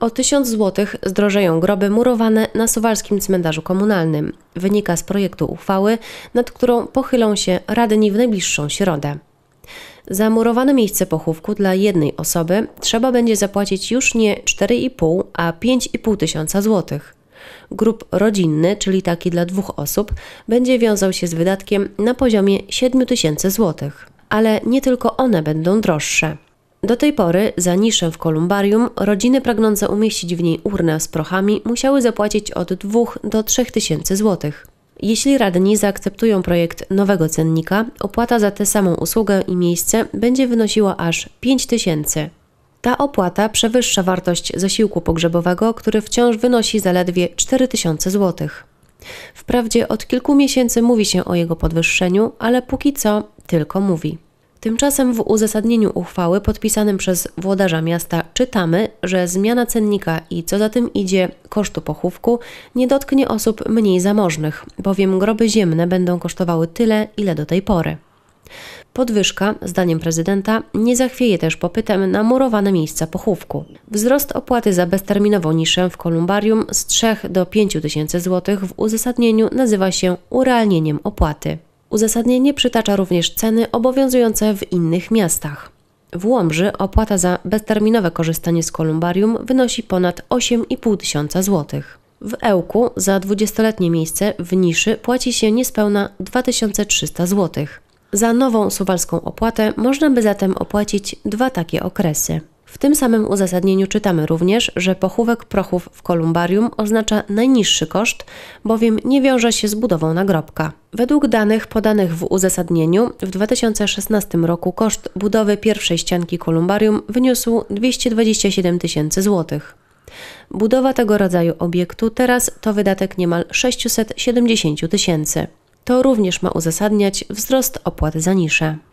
O 1000 zł zdrożeją groby murowane na Suwalskim Cmentarzu Komunalnym. Wynika z projektu uchwały, nad którą pochylą się radni w najbliższą środę. Za murowane miejsce pochówku dla jednej osoby trzeba będzie zapłacić już nie 4,5, a 5,5 tysiąca złotych. Grup rodzinny, czyli taki dla dwóch osób, będzie wiązał się z wydatkiem na poziomie 7 tysięcy złotych. Ale nie tylko one będą droższe. Do tej pory za niszę w kolumbarium rodziny pragnące umieścić w niej urnę z prochami musiały zapłacić od 2 do 3 tysięcy złotych. Jeśli radni zaakceptują projekt nowego cennika, opłata za tę samą usługę i miejsce będzie wynosiła aż 5 tysięcy. Ta opłata przewyższa wartość zasiłku pogrzebowego, który wciąż wynosi zaledwie 4 tysiące złotych. Wprawdzie od kilku miesięcy mówi się o jego podwyższeniu, ale póki co tylko mówi. Tymczasem w uzasadnieniu uchwały podpisanym przez włodarza miasta czytamy, że zmiana cennika i co za tym idzie kosztu pochówku nie dotknie osób mniej zamożnych, bowiem groby ziemne będą kosztowały tyle, ile do tej pory. Podwyżka, zdaniem prezydenta, nie zachwieje też popytem na murowane miejsca pochówku. Wzrost opłaty za bezterminową niszę w kolumbarium z 3 do 5 tysięcy złotych w uzasadnieniu nazywa się urealnieniem opłaty. Uzasadnienie przytacza również ceny obowiązujące w innych miastach. W Łomży opłata za bezterminowe korzystanie z kolumbarium wynosi ponad 8,5 tysiąca złotych. W Ełku za 20-letnie miejsce w niszy płaci się niespełna 2300 zł. Za nową suwalską opłatę można by zatem opłacić dwa takie okresy. W tym samym uzasadnieniu czytamy również, że pochówek prochów w kolumbarium oznacza najniższy koszt, bowiem nie wiąże się z budową nagrobka. Według danych podanych w uzasadnieniu w 2016 roku koszt budowy pierwszej ścianki kolumbarium wyniósł 227 tysięcy złotych. Budowa tego rodzaju obiektu teraz to wydatek niemal 670 tysięcy. To również ma uzasadniać wzrost opłat za nisze.